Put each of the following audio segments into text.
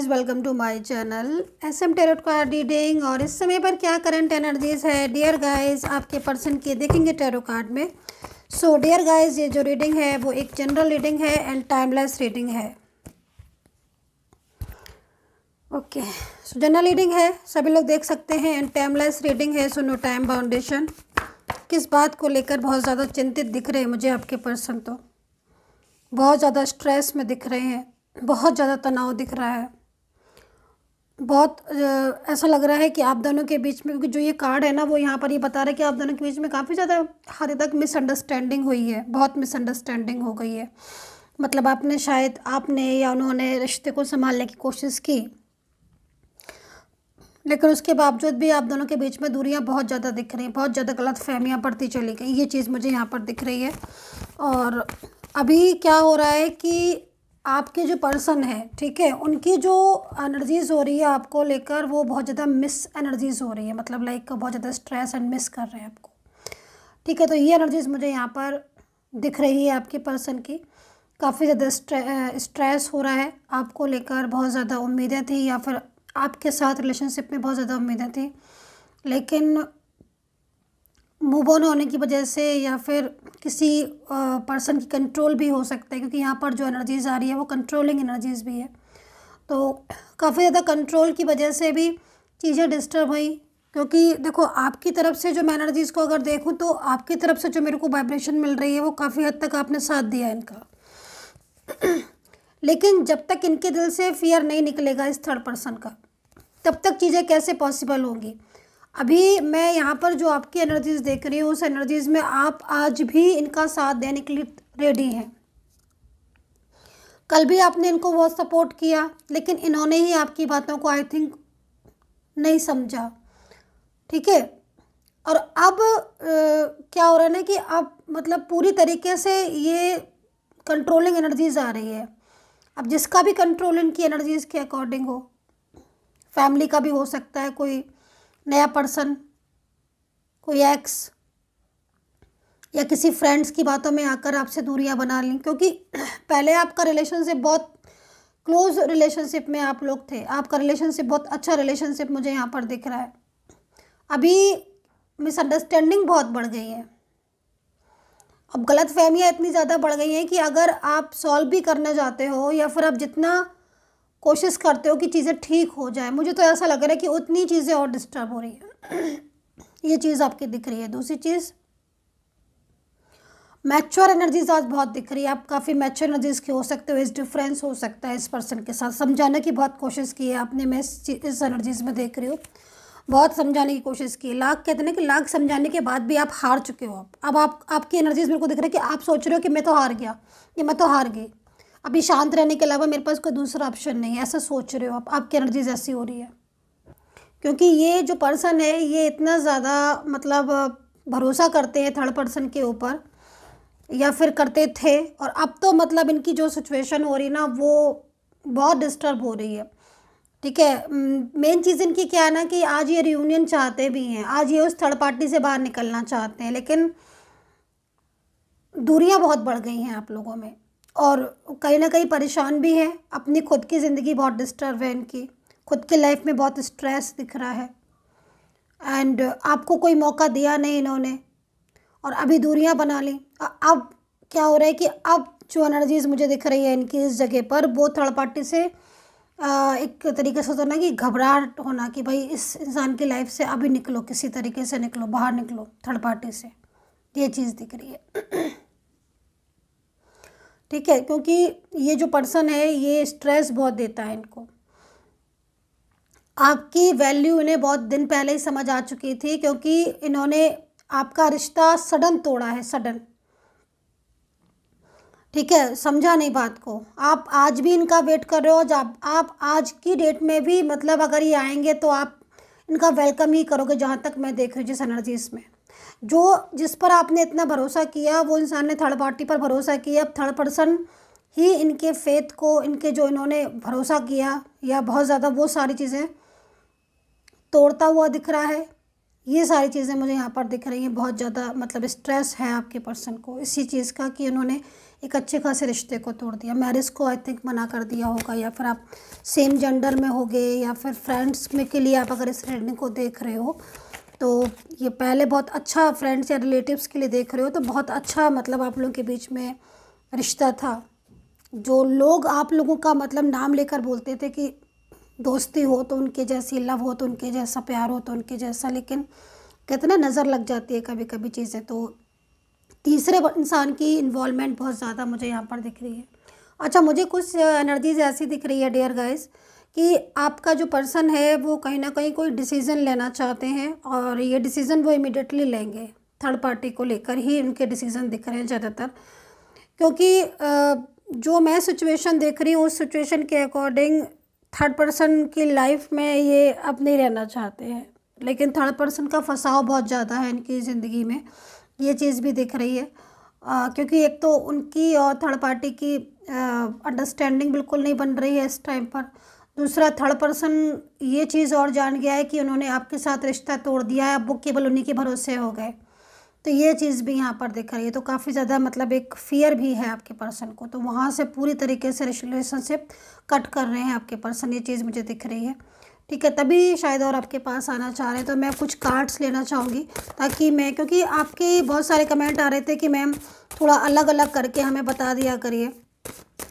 ज़ welcome to my channel S M tarot का reading और इस समय पर क्या करंट एनर्जीज है डियर गाइस आपके पर्सन के देखेंगे टेरो कार्ड में सो डियर गाइस ये जो रीडिंग है वो एक जनरल रीडिंग है एंड टाइमलेस रीडिंग है ओके सो जनरल रीडिंग है सभी लोग देख सकते हैं एंड टाइमलेस रीडिंग है सो नो टाइम बाउंडेशन किस बात को लेकर बहुत ज़्यादा चिंतित दिख रहे हैं मुझे आपके पर्सन तो बहुत ज़्यादा स्ट्रेस में दिख रहे हैं बहुत ज़्यादा तनाव दिख रहा है बहुत ऐसा लग रहा है कि आप दोनों के बीच में क्योंकि जो ये कार्ड है ना वो यहाँ पर ये बता रहा है कि आप दोनों के बीच में काफ़ी ज़्यादा हद तक मिसअंडरस्टैंडिंग हुई है बहुत मिसअंडरस्टैंडिंग हो गई है मतलब आपने शायद आपने या उन्होंने रिश्ते को संभालने की कोशिश की लेकिन उसके बावजूद भी आप दोनों के बीच में दूरियाँ बहुत ज़्यादा दिख रही हैं बहुत ज़्यादा गलत फहमियाँ पड़ती चली गई ये चीज़ मुझे यहाँ पर दिख रही है और अभी क्या हो रहा है कि आपके जो पर्सन है ठीक है उनकी जो एनर्जीज हो रही है आपको लेकर वो बहुत ज़्यादा मिस एनर्जीज हो रही है मतलब लाइक बहुत ज़्यादा स्ट्रेस एंड मिस कर रहे हैं आपको ठीक है तो ये एनर्जीज मुझे यहाँ पर दिख रही है आपके पर्सन की काफ़ी ज़्यादा स्ट्रेस हो रहा है आपको लेकर बहुत ज़्यादा उम्मीदें थी या फिर आपके साथ रिलेशनशिप में बहुत ज़्यादा उम्मीदें थी लेकिन मूव ऑन होने की वजह से या फिर किसी पर्सन की कंट्रोल भी हो सकता है क्योंकि यहाँ पर जो एनर्जीज़ आ रही है वो कंट्रोलिंग एनर्जीज़ भी है तो काफ़ी ज़्यादा कंट्रोल की वजह से भी चीज़ें डिस्टर्ब हुई क्योंकि देखो आपकी तरफ से जो मैं एनर्जीज़ को अगर देखूँ तो आपकी तरफ से जो मेरे को वाइब्रेशन मिल रही है वो काफ़ी हद तक आपने साथ दिया है इनका लेकिन जब तक इनके दिल से फियर नहीं निकलेगा इस थर्ड पर्सन का तब तक चीज़ें कैसे पॉसिबल होंगी अभी मैं यहाँ पर जो आपकी एनर्जीज़ देख रही हूँ उस एनर्जीज़ में आप आज भी इनका साथ देने के लिए रेडी हैं कल भी आपने इनको बहुत सपोर्ट किया लेकिन इन्होंने ही आपकी बातों को आई थिंक नहीं समझा ठीक है और अब ए, क्या हो रहा है ना कि अब मतलब पूरी तरीके से ये कंट्रोलिंग एनर्जीज आ रही है अब जिसका भी कंट्रोल इनकी एनर्जीज़ के अकॉर्डिंग हो फैमिली का भी हो सकता है कोई नया पर्सन कोई एक्स या किसी फ्रेंड्स की बातों में आकर आपसे दूरियां बना लें क्योंकि पहले आपका रिलेशनशिप बहुत क्लोज रिलेशनशिप में आप लोग थे आपका रिलेशनशिप बहुत अच्छा रिलेशनशिप मुझे यहाँ पर दिख रहा है अभी मिसअंडरस्टैंडिंग बहुत बढ़ गई है अब गलत फहमियाँ इतनी ज़्यादा बढ़ गई हैं कि अगर आप सॉल्व भी करना चाहते हो या फिर आप जितना कोशिश करते हो कि चीज़ें ठीक हो जाए मुझे तो ऐसा लग रहा है कि उतनी चीज़ें और डिस्टर्ब हो रही हैं ये चीज़ आपकी दिख रही है दूसरी चीज़ मैच्योर एनर्जीज आज बहुत दिख रही है आप काफ़ी मैच्योर एनर्जीज के हो सकते हो इस डिफरेंस हो सकता है इस पर्सन के साथ समझाने की बहुत कोशिश की है आपने मैं इस एनर्जीज में देख रही हूँ बहुत समझाने की कोशिश की लाख कहते हैं कि लाख समझाने के बाद भी आप हार चुके हो अब आप आपकी एनर्जीज मेरे को दिख रहा है कि आप सोच रहे हो कि मैं तो हार गया कि मैं तो हार गई अभी शांत रहने के अलावा मेरे पास कोई दूसरा ऑप्शन नहीं है ऐसा सोच रहे हो आप आपकी एनर्जीज ऐसी हो रही है क्योंकि ये जो पर्सन है ये इतना ज़्यादा मतलब भरोसा करते हैं थर्ड पर्सन के ऊपर या फिर करते थे और अब तो मतलब इनकी जो सिचुएशन हो रही ना वो बहुत डिस्टर्ब हो रही है ठीक है मेन चीज़ इनकी क्या है ना कि आज ये रियूनियन चाहते भी हैं आज ये उस थर्ड पार्टी से बाहर निकलना चाहते हैं लेकिन दूरियां बहुत बढ़ गई हैं आप लोगों में और कहीं ना कहीं परेशान भी है अपनी खुद की ज़िंदगी बहुत डिस्टर्ब है इनकी खुद की लाइफ में बहुत स्ट्रेस दिख रहा है एंड आपको कोई मौका दिया नहीं इन्होंने और अभी दूरियां बना ली अब क्या हो रहा है कि अब जो एनर्जीज मुझे दिख रही है इनकी इस जगह पर वो थर्ड पार्टी से एक तरीके से होता ना कि घबराहट होना कि भाई इस इंसान की लाइफ से अभी निकलो किसी तरीके से निकलो बाहर निकलो थर्ड पार्टी से ये चीज़ दिख रही है ठीक है क्योंकि ये जो पर्सन है ये स्ट्रेस बहुत देता है इनको आपकी वैल्यू इन्हें बहुत दिन पहले ही समझ आ चुकी थी क्योंकि इन्होंने आपका रिश्ता सडन तोड़ा है सडन ठीक है समझा नहीं बात को आप आज भी इनका वेट कर रहे हो जब आप आज की डेट में भी मतलब अगर ये आएंगे तो आप इनका वेलकम ही करोगे जहाँ तक मैं देख रही हूँ जिस एनर्जी इसमें जो जिस पर आपने इतना भरोसा किया वो इंसान ने थर्ड पार्टी पर भरोसा किया अब थर्ड पर्सन ही इनके फेथ को इनके जो इन्होंने भरोसा किया या बहुत ज़्यादा वो सारी चीज़ें तोड़ता हुआ दिख रहा है ये सारी चीज़ें मुझे यहाँ पर दिख रही हैं बहुत ज़्यादा मतलब स्ट्रेस है आपके पर्सन को इसी चीज़ का कि उन्होंने एक अच्छे खासे रिश्ते को तोड़ दिया मैरिज को आई थिंक मना कर दिया होगा या फिर आप सेम जेंडर में हो गए या फिर फ्रेंड्स में के लिए आप अगर इस रेडिंग को देख रहे हो तो ये पहले बहुत अच्छा फ्रेंड्स या रिलेटिव्स के लिए देख रहे हो तो बहुत अच्छा मतलब आप लोगों के बीच में रिश्ता था जो लोग आप लोगों का मतलब नाम लेकर बोलते थे कि दोस्ती हो तो उनके जैसी लव हो तो उनके जैसा प्यार हो तो उनके जैसा लेकिन कितना नज़र लग जाती है कभी कभी चीज़ें तो तीसरे इंसान की इन्वॉलमेंट बहुत ज़्यादा मुझे यहाँ पर दिख रही है अच्छा मुझे कुछ एनर्जीज ऐसी दिख रही है डियर गाइज़ कि आपका जो पर्सन है वो कहीं ना कहीं कोई डिसीज़न लेना चाहते हैं और ये डिसीज़न वो इमिडिएटली लेंगे थर्ड पार्टी को लेकर ही उनके डिसीज़न दिख रहे हैं ज़्यादातर क्योंकि जो मैं सिचुएशन देख रही हूँ उस सिचुएशन के अकॉर्डिंग थर्ड पर्सन की लाइफ में ये अब नहीं रहना चाहते हैं लेकिन थर्ड पर्सन का फसाव बहुत ज़्यादा है इनकी ज़िंदगी में ये चीज़ भी दिख रही है आ, क्योंकि एक तो उनकी और थर्ड पार्टी की अंडरस्टैंडिंग बिल्कुल नहीं बन रही है इस टाइम पर दूसरा थर्ड पर्सन ये चीज़ और जान गया है कि उन्होंने आपके साथ रिश्ता तोड़ दिया है अब वो केवल उन्हीं के भरोसे हो गए तो ये चीज़ भी यहाँ पर दिख रही है तो काफ़ी ज़्यादा मतलब एक फियर भी है आपके पर्सन को तो वहाँ से पूरी तरीके से रिलेशनशिप कट कर रहे हैं आपके पर्सन ये चीज़ मुझे दिख रही है ठीक है तभी शायद और आपके पास आना चाह रहे हैं तो मैं कुछ कार्ड्स लेना चाहूँगी ताकि मैं क्योंकि आपके बहुत सारे कमेंट आ रहे थे कि मैम थोड़ा अलग अलग करके हमें बता दिया करिए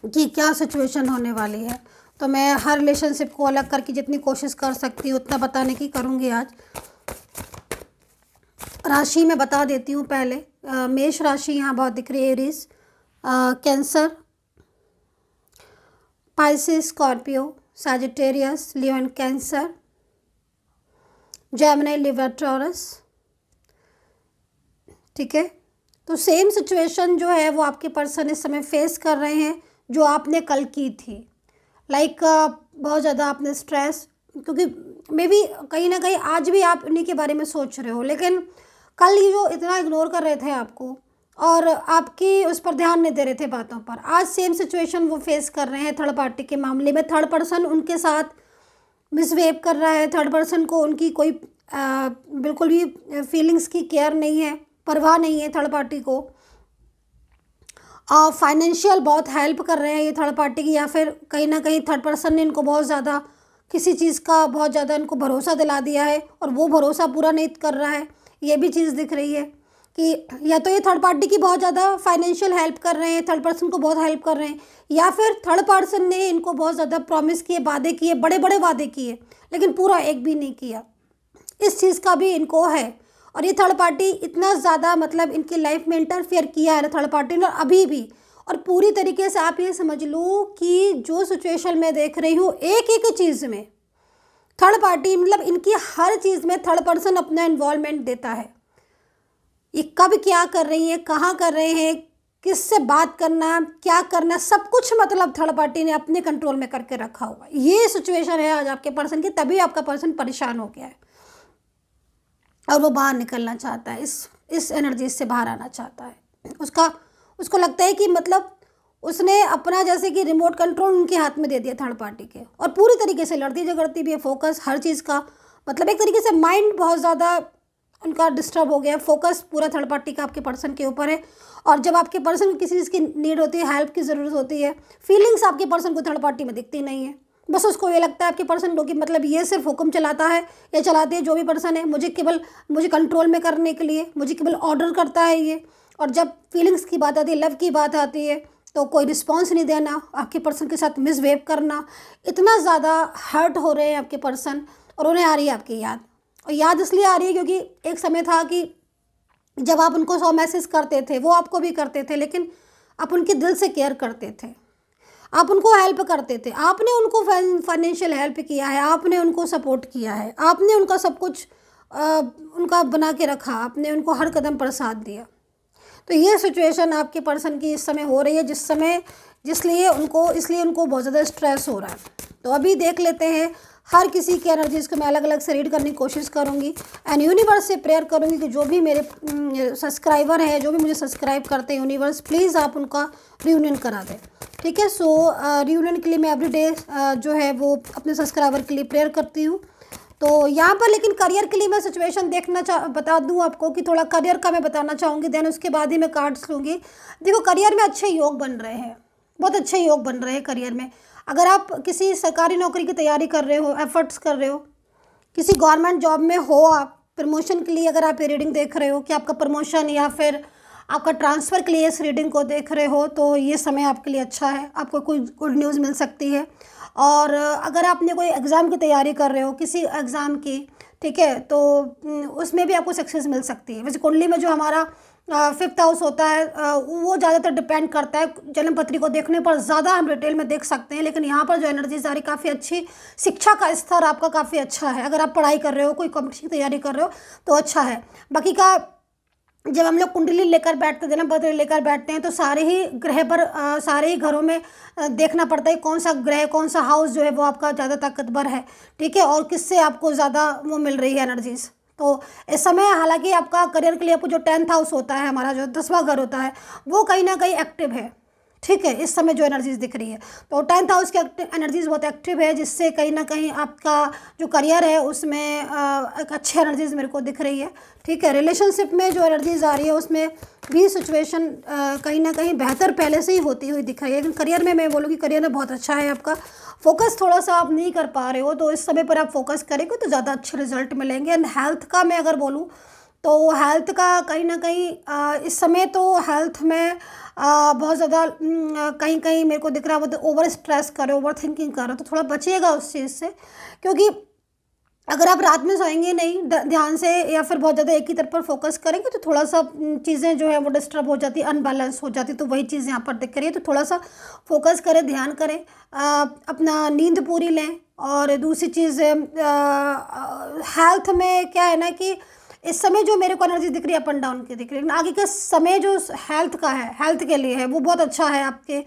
कि क्या सिचुएशन होने वाली है तो मैं हर रिलेशनशिप को अलग करके जितनी कोशिश कर सकती हूँ उतना बताने की करूँगी आज राशि में बता देती हूँ पहले आ, मेष राशि यहाँ बहुत दिख रही है Aries Cancer Pisces Scorpio Sagittarius Leo and Cancer Gemini Libra Taurus ठीक है तो सेम सिचुएशन जो है वो आपके पर्सन इस समय फेस कर रहे हैं जो आपने कल की थी लाइक like, uh, बहुत ज़्यादा आपने स्ट्रेस क्योंकि मे बी कहीं ना कहीं आज भी आप इन्हीं के बारे में सोच रहे हो लेकिन कल ही जो इतना इग्नोर कर रहे थे आपको और आपकी उस पर ध्यान नहीं दे रहे थे बातों पर आज सेम सिचुएशन वो फेस कर रहे हैं थर्ड पार्टी के मामले में थर्ड पर्सन उनके साथ मिसबिहेव कर रहा है थर्ड पर्सन को उनकी कोई आ, uh, बिल्कुल भी फीलिंग्स की केयर नहीं है परवाह नहीं है थर्ड पार्टी को फाइनेंशियल बहुत हेल्प कर रहे हैं ये थर्ड पार्टी की या फिर कहीं ना कहीं थर्ड पर्सन ने इनको बहुत ज़्यादा किसी चीज़ का बहुत ज़्यादा इनको भरोसा दिला दिया है और वो भरोसा पूरा नहीं कर रहा है ये भी चीज़ दिख रही है कि या तो ये थर्ड पार्टी की बहुत ज़्यादा फाइनेंशियल हेल्प कर रहे हैं थर्ड पर्सन को बहुत हेल्प कर रहे हैं या फिर थर्ड पर्सन ने इनको बहुत ज़्यादा प्रॉमिस किए वादे किए बड़े बड़े वादे किए लेकिन पूरा एक भी नहीं किया इस चीज़ का भी इनको है और ये थर्ड पार्टी इतना ज़्यादा मतलब इनकी लाइफ में इंटरफेयर किया है ना थर्ड पार्टी ने और अभी भी और पूरी तरीके से आप ये समझ लो कि जो सिचुएशन मैं देख रही हूँ एक एक चीज़ में थर्ड पार्टी मतलब इनकी हर चीज़ में थर्ड पर्सन अपना इन्वॉलमेंट देता है ये कब क्या कर रही है कहाँ कर रहे हैं किससे बात करना क्या करना सब कुछ मतलब थर्ड पार्टी ने अपने कंट्रोल में करके रखा हुआ ये सिचुएशन है आज आपके पर्सन की तभी आपका पर्सन परेशान हो गया है और वो बाहर निकलना चाहता है इस इस एनर्जी से बाहर आना चाहता है उसका उसको लगता है कि मतलब उसने अपना जैसे कि रिमोट कंट्रोल उनके हाथ में दे दिया थर्ड पार्टी के और पूरी तरीके से लड़ती झगड़ती भी है फोकस हर चीज़ का मतलब एक तरीके से माइंड बहुत ज़्यादा उनका डिस्टर्ब हो गया है फोकस पूरा थर्ड पार्टी का आपके पर्सन के ऊपर है और जब आपके पर्सन किसी चीज़ की नीड होती है हेल्प की ज़रूरत होती है फीलिंग्स आपके पर्सन को थर्ड पार्टी में दिखती नहीं है बस उसको ये लगता है आपके पर्सन लोग मतलब ये सिर्फ हुक्म चलाता है या चलाती है जो भी पर्सन है मुझे केवल मुझे कंट्रोल में करने के लिए मुझे केवल ऑर्डर करता है ये और जब फीलिंग्स की बात आती है लव की बात आती है तो कोई रिस्पॉन्स नहीं देना आपके पर्सन के साथ मिसबिहेव करना इतना ज़्यादा हर्ट हो रहे हैं आपके पर्सन और उन्हें आ रही है आपकी याद और याद इसलिए आ रही है क्योंकि एक समय था कि जब आप उनको सौ मैसेज करते थे वो आपको भी करते थे लेकिन आप उनके दिल से केयर करते थे आप उनको हेल्प करते थे आपने उनको फाइनेंशियल हेल्प किया है आपने उनको सपोर्ट किया है आपने उनका सब कुछ आ, उनका बना के रखा आपने उनको हर कदम पर साथ दिया तो ये सिचुएशन आपके पर्सन की इस समय हो रही है जिस समय जिसलिए उनको इसलिए उनको बहुत ज़्यादा स्ट्रेस हो रहा है तो अभी देख लेते हैं हर किसी की एनर्जीज को मैं अलग अलग से रीड करने की कोशिश करूँगी एंड यूनिवर्स से प्रेयर करूँगी कि जो भी मेरे सब्सक्राइबर हैं जो भी मुझे सब्सक्राइब करते हैं यूनिवर्स प्लीज़ आप उनका रियूनियन करा दें ठीक है सो रियूनियन के लिए मैं एवरीडे जो है वो अपने सब्सक्राइबर के लिए प्रेयर करती हूँ तो यहाँ पर लेकिन करियर के लिए मैं सिचुएशन देखना चाह बता दूँ आपको कि थोड़ा करियर का मैं बताना चाहूँगी देन उसके बाद ही मैं कार्ड्स लूँगी देखो करियर में अच्छे योग बन रहे हैं बहुत अच्छे योग बन रहे हैं करियर में अगर आप किसी सरकारी नौकरी की तैयारी कर रहे हो एफर्ट्स कर रहे हो किसी गवर्नमेंट जॉब में हो आप प्रमोशन के लिए अगर आप ये रीडिंग देख रहे हो कि आपका प्रमोशन या फिर आपका ट्रांसफ़र के लिए इस रीडिंग को देख रहे हो तो ये समय आपके लिए अच्छा है आपको कोई गुड न्यूज़ मिल सकती है और अगर आपने कोई एग्ज़ाम की तैयारी कर रहे हो किसी एग्ज़ाम की ठीक है तो हम्म, उसमें भी आपको सक्सेस मिल सकती है वैसे कुंडली में जो हमारा फिफ्थ हाउस होता है वो ज़्यादातर डिपेंड करता है जन्म पत्री को देखने पर ज़्यादा हम डिटेल में देख सकते हैं लेकिन यहाँ पर जो एनर्जी सारी काफ़ी अच्छी शिक्षा का स्तर आपका काफ़ी अच्छा है अगर आप पढ़ाई कर रहे हो कोई कॉम्पिटिशन की तैयारी कर रहे हो तो अच्छा है बाकी का जब हम लोग कुंडली लेकर बैठते हैं पत्र लेकर बैठते हैं तो सारे ही ग्रह पर आ, सारे ही घरों में देखना पड़ता है कौन सा ग्रह कौन सा हाउस जो है वो आपका ज़्यादा ताकतवर है ठीक है और किससे आपको ज़्यादा वो मिल रही है एनर्जीज़ तो इस समय हालांकि आपका करियर के लिए आपको जो टेंथ हाउस होता है हमारा जो दसवां घर होता है वो कहीं ना कहीं एक्टिव है ठीक है इस समय जो एनर्जीज दिख रही है तो टेंथ हाउस की एनर्जीज बहुत एक्टिव है जिससे कहीं ना कहीं आपका जो करियर है उसमें एक अच्छी एनर्जीज मेरे को दिख रही है ठीक है रिलेशनशिप में जो एनर्जीज आ रही है उसमें भी सिचुएशन कहीं ना कहीं बेहतर पहले से ही होती हुई दिख रही है लेकिन करियर में मैं बोलूँगी करियर में बहुत अच्छा है आपका फोकस थोड़ा सा आप नहीं कर पा रहे हो तो इस समय पर आप फोकस करेंगे तो ज़्यादा अच्छे रिजल्ट मिलेंगे एंड हेल्थ का मैं अगर बोलूँ तो हेल्थ का कहीं ना कहीं इस समय तो हेल्थ में बहुत ज़्यादा कहीं कहीं मेरे को दिख रहा है बहुत ओवर स्ट्रेस कर रहे हो ओवर थिंकिंग कर रहे हो तो थोड़ा बचिएगा उस चीज़ से क्योंकि अगर आप रात में सोएंगे नहीं ध्यान से या फिर बहुत ज़्यादा एक ही तरफ पर फोकस करेंगे तो थोड़ा सा चीज़ें जो है वो डिस्टर्ब हो जाती अनबैलेंस हो जाती तो वही चीज़ यहाँ पर दिख रही है तो थोड़ा सा फोकस करें ध्यान करें अपना नींद पूरी लें और दूसरी चीज़ हेल्थ में क्या है ना कि इस समय जो मेरे को एनर्जी दिख रही है अप एंड डाउन की दिख रही है आगे का समय जो हेल्थ का है हेल्थ के लिए है वो बहुत अच्छा है आपके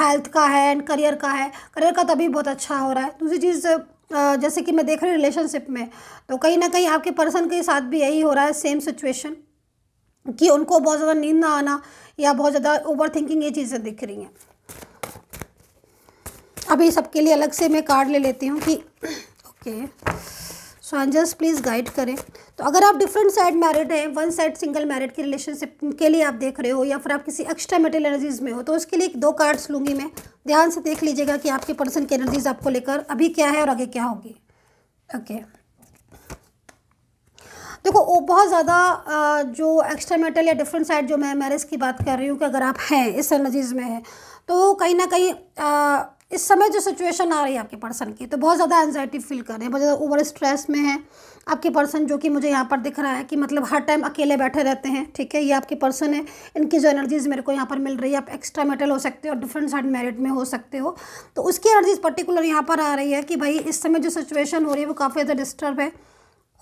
हेल्थ का है एंड करियर का है करियर का तभी बहुत अच्छा हो रहा है दूसरी चीज़ जैसे कि मैं देख रही हूँ रिलेशनशिप में तो कहीं ना कहीं आपके पर्सन के साथ भी यही हो रहा है सेम सिचुएशन कि उनको बहुत ज़्यादा नींद ना आना या बहुत ज़्यादा ओवर थिंकिंग ये चीज़ें दिख रही हैं अभी सबके लिए अलग से मैं कार्ड ले लेती हूँ कि okay so angels please guide करें तो अगर आप डिफरेंट साइड मैरिड हैं वन साइड सिंगल मैरिड के रिलेशनशिप के लिए आप देख रहे हो या फिर आप किसी एक्स्ट्रा मेटल एनर्जीज में हो तो उसके लिए दो कार्ड्स लूंगी मैं ध्यान से देख लीजिएगा कि आपके पर्सन की एनर्जीज आपको लेकर अभी क्या है और आगे क्या होगी ओके देखो देखो बहुत ज्यादा जो एक्स्ट्रा मेटल या डिफरेंट साइड जो मैं मैरिज की बात कर रही हूँ कि अगर आप हैं इस एनर्जीज में हैं तो कहीं ना कहीं इस समय जो सिचुएशन आ रही है आपके पर्सन की तो बहुत ज़्यादा एनजाइटी फील कर रहे हैं बहुत ज़्यादा ओवर स्ट्रेस में है आपके पर्सन जो कि मुझे यहाँ पर दिख रहा है कि मतलब हर टाइम अकेले बैठे रहते हैं ठीक है ये आपके पर्सन है इनकी जो एनर्जीज मेरे को यहाँ पर मिल रही है आप एक्स्ट्रा मेटल हो सकते हो डिफरेंट साइड मेरिट में हो सकते हो तो उसकी एनर्जीज पर्टिकुलर यहाँ पर आ रही है कि भाई इस समय जो सिचुएशन हो रही है वो काफ़ी ज़्यादा डिस्टर्ब है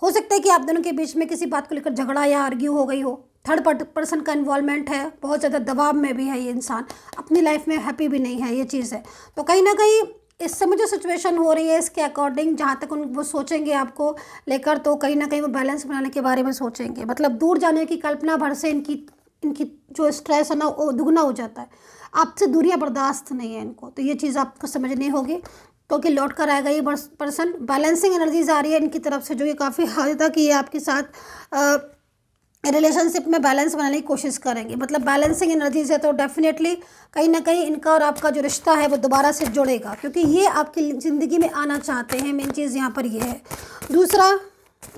हो सकता है कि आप दोनों के बीच में किसी बात को लेकर झगड़ा या आर्ग्यू हो गई हो थर्ड पर्सन का इन्वॉल्वमेंट है बहुत ज़्यादा दबाव में भी है ये इंसान अपनी लाइफ में हैप्पी भी नहीं है ये चीज़ है तो कहीं ना कहीं इस समय जो सिचुएशन हो रही है इसके अकॉर्डिंग जहाँ तक उन वो सोचेंगे आपको लेकर तो कहीं ना कहीं वो बैलेंस बनाने के बारे में सोचेंगे मतलब दूर जाने की कल्पना भर से इनकी इनकी जो स्ट्रेस है ना वो दुगना हो जाता है आपसे दूरियाँ बर्दाश्त नहीं है इनको तो ये चीज़ आपको समझनी होगी क्योंकि तो लौट कर आएगा ये पर्सन बैलेंसिंग एनर्जीज आ रही है इनकी तरफ से जो ये काफ़ी हद तक ये आपके साथ आ, रिलेशनशिप में बैलेंस बनाने की कोशिश करेंगे मतलब बैलेंसिंग एनर्जी से तो डेफिनेटली कहीं ना कहीं इनका और आपका जो रिश्ता है वो दोबारा से जुड़ेगा क्योंकि ये आपकी ज़िंदगी में आना चाहते हैं मेन चीज़ यहाँ पर ये है दूसरा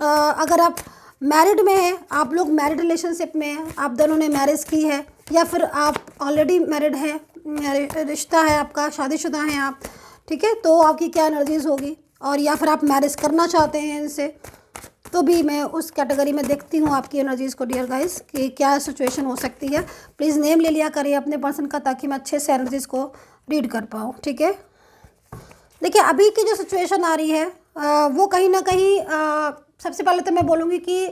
आ, अगर आप मैरिड में हैं आप लोग मैरिड रिलेशनशिप में हैं आप दोनों ने मैरिज की है या फिर आप ऑलरेडी मैरिड हैं रिश्ता है आपका शादीशुदा हैं आप ठीक है तो आपकी क्या एनर्जीज़ होगी और या फिर आप मैरिज करना चाहते हैं इनसे तो भी मैं उस कैटेगरी में देखती हूँ आपकी एनर्जीज़ को डियर गाइस कि क्या सिचुएशन हो सकती है प्लीज़ नेम ले लिया करिए अपने पर्सन का ताकि मैं अच्छे से एनर्जीज़ को रीड कर पाऊँ ठीक है देखिए अभी की जो सिचुएशन आ रही है वो कहीं ना कहीं सबसे पहले तो मैं बोलूँगी कि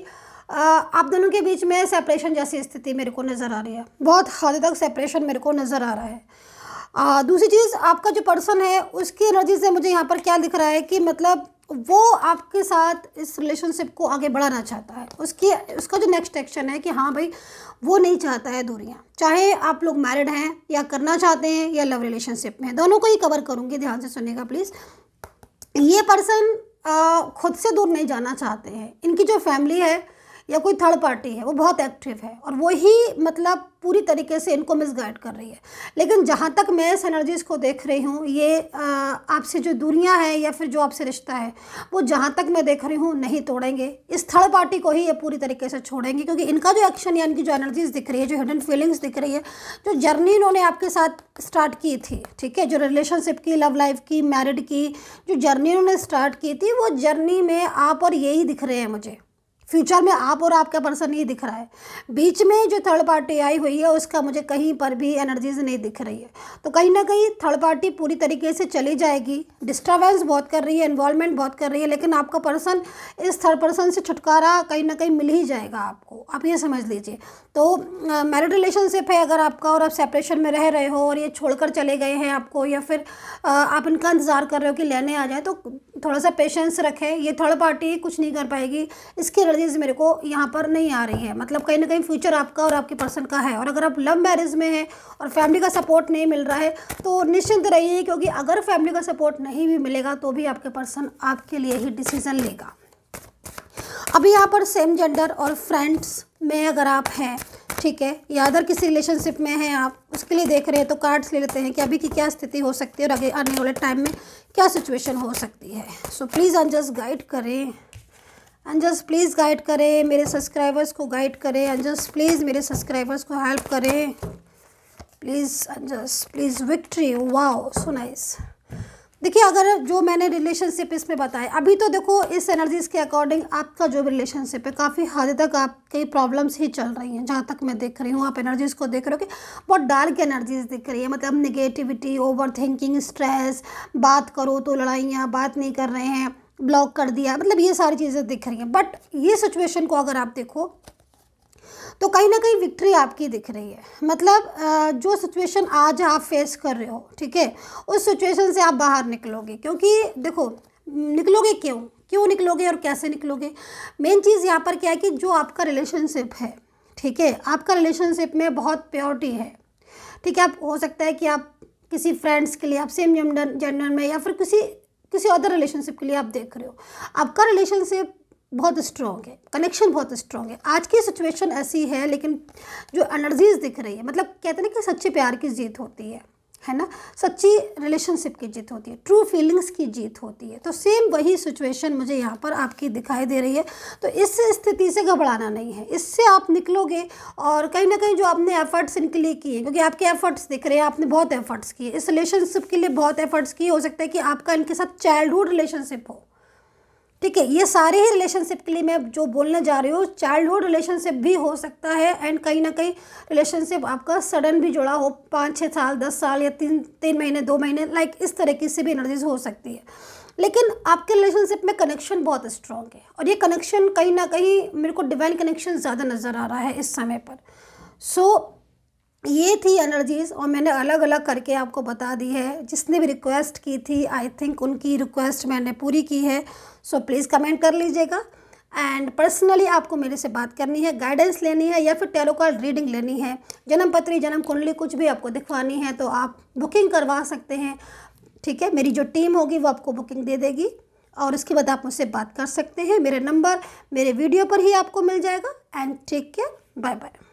आप दोनों के बीच में सेपरेशन जैसी स्थिति मेरे को नज़र आ रही है बहुत हद तक सेपरेशन मेरे को नज़र आ रहा है दूसरी चीज़ आपका जो पर्सन है उसकी एनर्जी से मुझे यहाँ पर क्या दिख रहा है कि मतलब वो आपके साथ इस रिलेशनशिप को आगे बढ़ाना चाहता है उसकी उसका जो नेक्स्ट एक्शन है कि हाँ भाई वो नहीं चाहता है दूरियाँ चाहे आप लोग मैरिड हैं या करना चाहते हैं या लव रिलेशनशिप में दोनों को ही कवर करूँगी ध्यान से सुनेगा प्लीज़ ये पर्सन खुद से दूर नहीं जाना चाहते हैं इनकी जो फैमिली है या कोई थर्ड पार्टी है वो बहुत एक्टिव है और वही मतलब पूरी तरीके से इनको मिसगाइड कर रही है लेकिन जहाँ तक मैं इस एनर्जीज़ को देख रही हूँ ये आपसे जो दूरियाँ हैं या फिर जो आपसे रिश्ता है वो जहाँ तक मैं देख रही हूँ नहीं तोड़ेंगे इस थर्ड पार्टी को ही ये पूरी तरीके से छोड़ेंगे क्योंकि इनका जो एक्शन या इनकी जो एनर्जीज़ दिख रही है जो हिडन फीलिंग्स दिख रही है जो जर्नी इन्होंने आपके साथ स्टार्ट की थी ठीक है जो रिलेशनशिप की लव लाइफ की मैरिड की जो जर्नी इन्होंने स्टार्ट की थी वो जर्नी में आप और यही दिख रहे हैं मुझे फ्यूचर में आप और आपका पर्सन नहीं दिख रहा है बीच में जो थर्ड पार्टी आई हुई है उसका मुझे कहीं पर भी एनर्जीज नहीं दिख रही है तो कहीं ना कहीं थर्ड पार्टी पूरी तरीके से चली जाएगी डिस्टर्बेंस बहुत कर रही है इन्वॉल्वमेंट बहुत कर रही है लेकिन आपका पर्सन इस थर्ड पर्सन से छुटकारा कहीं ना कहीं मिल ही जाएगा आपको आप ये समझ लीजिए तो मैरिड रिलेशनशिप है अगर आपका और आप सेपरेशन में रह रहे हो और ये छोड़कर चले गए हैं आपको या फिर आप इनका इंतज़ार कर रहे हो कि लेने आ जाए तो थोड़ा सा पेशेंस रखें ये थर्ड पार्टी कुछ नहीं कर पाएगी इसकी एनर्जीज मेरे को यहाँ पर नहीं आ रही है मतलब कहीं ना कहीं फ्यूचर आपका और आपके पर्सन का है और अगर आप लव मैरिज में हैं और फैमिली का सपोर्ट नहीं मिल रहा है तो निश्चिंत रहिए क्योंकि अगर फैमिली का सपोर्ट नहीं भी मिलेगा तो भी आपके पर्सन आपके लिए ही डिसीज़न लेगा अभी यहाँ पर सेम जेंडर और फ्रेंड्स में अगर आप हैं ठीक है या अदर किसी रिलेशनशिप में है आप उसके लिए देख रहे हैं तो कार्ड्स ले लेते हैं कि अभी की क्या स्थिति हो सकती है और आगे आने वाले टाइम में क्या सिचुएशन हो सकती है सो प्लीज़ अंजस गाइड करें अंजस प्लीज़ गाइड करें मेरे सब्सक्राइबर्स को गाइड करें अंजस प्लीज़ मेरे सब्सक्राइबर्स को हेल्प करें please angels please victory wow so nice देखिए अगर जो मैंने रिलेशनशिप इसमें बताया अभी तो देखो इस एनर्जीज़ के अकॉर्डिंग आपका जो भी रिलेशनशिप है काफ़ी हद तक आप कई प्रॉब्लम्स ही चल रही हैं जहाँ तक मैं देख रही हूँ आप एनर्जीज़ को देख रहे हो कि बहुत डार्क एनर्जीज़ दिख रही है मतलब निगेटिविटी ओवर थिंकिंग स्ट्रेस बात करो तो लड़ाइयाँ बात नहीं कर रहे हैं ब्लॉक कर दिया मतलब ये सारी चीज़ें दिख रही हैं बट ये सिचुएशन को अगर आप देखो तो कहीं ना कहीं विक्ट्री आपकी दिख रही है मतलब जो सिचुएशन आज आप फेस कर रहे हो ठीक है उस सिचुएशन से आप बाहर निकलोगे क्योंकि देखो निकलोगे क्यों क्यों निकलोगे और कैसे निकलोगे मेन चीज़ यहाँ पर क्या है कि जो आपका रिलेशनशिप है ठीक है आपका रिलेशनशिप में बहुत प्योरिटी है ठीक है आप हो सकता है कि आप किसी फ्रेंड्स के लिए आप सेम जेंडर जेंडर में या फिर किसी किसी अदर रिलेशनशिप के लिए आप देख रहे हो आपका रिलेशनशिप बहुत स्ट्रॉन्ग है कनेक्शन बहुत स्ट्रॉन्ग है आज की सिचुएशन ऐसी है लेकिन जो एनर्जीज दिख रही है मतलब कहते हैं कि सच्चे प्यार की जीत होती है है ना सच्ची रिलेशनशिप की जीत होती है ट्रू फीलिंग्स की जीत होती है तो सेम वही सिचुएशन मुझे यहाँ पर आपकी दिखाई दे रही है तो इस स्थिति से घबराना नहीं है इससे आप निकलोगे और कहीं ना कहीं जो आपने एफर्ट्स इनके लिए किए क्योंकि आपके एफर्ट्स दिख रहे हैं आपने बहुत एफर्ट्स किए इस रिलेशनशिप के लिए बहुत एफर्ट्स किए हो सकता है कि आपका इनके साथ चाइल्डहुड रिलेशनशिप हो ठीक है ये सारे ही रिलेशनशिप के लिए मैं जो बोलने जा रही हूँ चाइल्डहुड रिलेशनशिप भी हो सकता है एंड कहीं ना कहीं रिलेशनशिप आपका सडन भी जुड़ा हो पाँच छः साल दस साल या तीन तीन महीने दो महीने लाइक इस तरीके से भी एनर्जीज हो सकती है लेकिन आपके रिलेशनशिप में कनेक्शन बहुत स्ट्रॉन्ग है और ये कनेक्शन कहीं ना कहीं मेरे को डिवाइन कनेक्शन ज़्यादा नज़र आ रहा है इस समय पर सो so, ये थी एनर्जीज़ और मैंने अलग अलग करके आपको बता दी है जिसने भी रिक्वेस्ट की थी आई थिंक उनकी रिक्वेस्ट मैंने पूरी की है सो प्लीज़ कमेंट कर लीजिएगा एंड पर्सनली आपको मेरे से बात करनी है गाइडेंस लेनी है या फिर टेरो रीडिंग लेनी है जन्म पत्री जन्म कुंडली कुछ भी आपको दिखवानी है तो आप बुकिंग करवा सकते हैं ठीक है मेरी जो टीम होगी वो आपको बुकिंग दे देगी और उसके बाद आप मुझसे बात कर सकते हैं मेरे नंबर मेरे वीडियो पर ही आपको मिल जाएगा and take care bye bye